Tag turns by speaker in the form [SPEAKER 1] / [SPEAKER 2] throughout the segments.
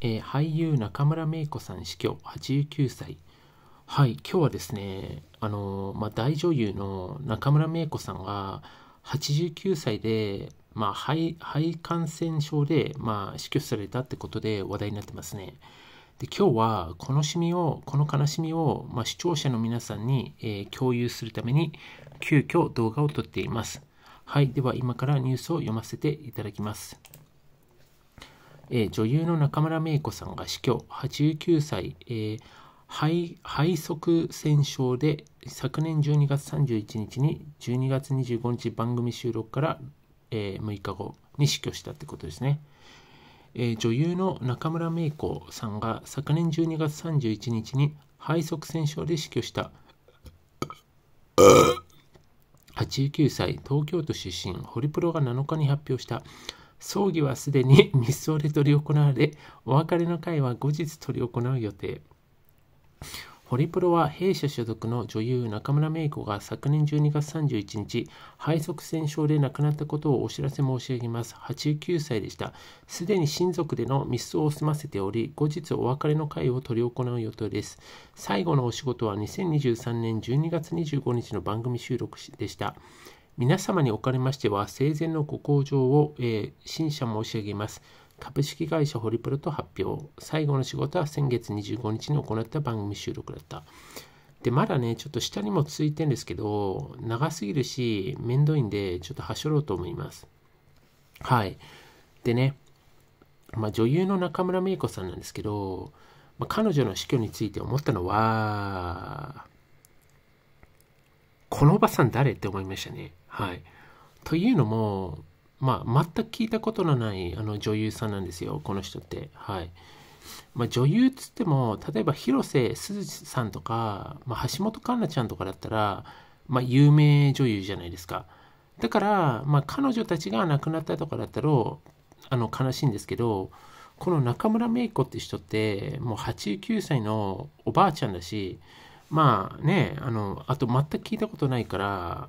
[SPEAKER 1] えー、俳優中村芽衣子さん死去89歳はい今日はですねあのー、まあ、大女優の中村芽衣子さんが89歳で、まあ、肺肺感染症で、まあ、死去されたってことで話題になってますねで今日はこのしみをこの悲しみを、まあ、視聴者の皆さんに、えー、共有するために急遽動画を撮っていますはいでは今からニュースを読ませていただきますえー、女優の中村芽衣子さんが死去89歳、えー、肺肺側栓症で昨年12月31日に12月25日番組収録から、えー、6日後に死去したってことですね、えー、女優の中村芽衣子さんが昨年12月31日に肺側栓症で死去した89歳東京都出身ホリプロが7日に発表した葬儀はすでに 密葬で執り行われ、お別れの会は後日執り行う予定。ホリプロは弊社所属の女優中村芽衣子が昨年12月31日、肺側栓症で亡くなったことをお知らせ申し上げます。89歳でした。すでに親族での密葬を済ませており、後日お別れの会を執り行う予定です。最後のお仕事は2023年12月25日の番組収録でした。皆様におかれましては、生前のご向上を、えー、審査申し上げます。株式会社ホリプロと発表。最後の仕事は先月25日に行った番組収録だった。で、まだね、ちょっと下にも続いてんですけど、長すぎるし、めんどいんで、ちょっとはしょろうと思います。はい。でね、まあ、女優の中村芽衣子さんなんですけど、まあ、彼女の死去について思ったのは、このおばさん誰って思いましたね。はい。というのも、まあ、全く聞いたことのないあの女優さんなんですよ、この人って。はい。まあ、女優っつっても、例えば広瀬すずさんとか、まあ、橋本環奈ちゃんとかだったら、まあ、有名女優じゃないですか。だから、まあ、彼女たちが亡くなったとかだったら、あの、悲しいんですけど、この中村芽衣子って人って、もう89歳のおばあちゃんだし、まあね、あの、あと全く聞いたことないから、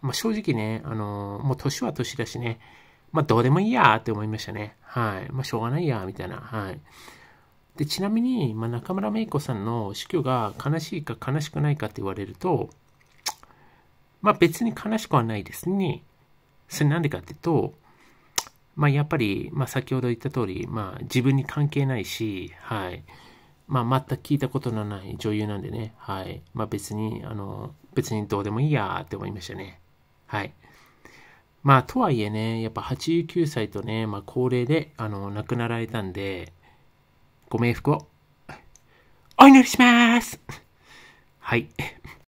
[SPEAKER 1] まあ正直ね、あの、もう年は年だしね、まあどうでもいいやって思いましたね。はい。まあしょうがないや、みたいな。はい。で、ちなみに、まあ中村芽衣子さんの死去が悲しいか悲しくないかって言われると、まあ別に悲しくはないですね。それなんでかっていうと、まあやっぱり、まあ先ほど言った通り、まあ自分に関係ないし、はい。まあ、全く聞いたことのない女優なんでね、はい。まあ、別に、あの、別にどうでもいいやって思いましたね。はい。まあ、とはいえね、やっぱ89歳とね、まあ、高齢で、あの、亡くなられたんで、ご冥福を、お祈りしますはい。